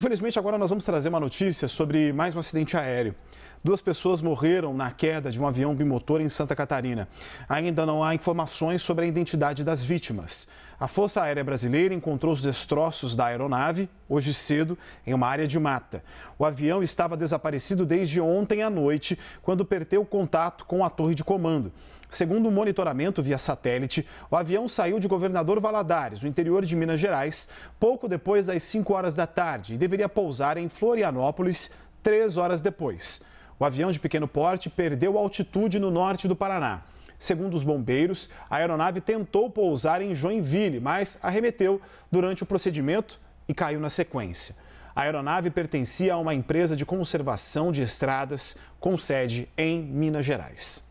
Infelizmente, agora nós vamos trazer uma notícia sobre mais um acidente aéreo. Duas pessoas morreram na queda de um avião bimotor em Santa Catarina. Ainda não há informações sobre a identidade das vítimas. A Força Aérea Brasileira encontrou os destroços da aeronave hoje cedo em uma área de mata. O avião estava desaparecido desde ontem à noite, quando perdeu contato com a torre de comando. Segundo o um monitoramento via satélite, o avião saiu de Governador Valadares, no interior de Minas Gerais, pouco depois das 5 horas da tarde e deveria pousar em Florianópolis três horas depois. O avião de pequeno porte perdeu altitude no norte do Paraná. Segundo os bombeiros, a aeronave tentou pousar em Joinville, mas arremeteu durante o procedimento e caiu na sequência. A aeronave pertencia a uma empresa de conservação de estradas com sede em Minas Gerais.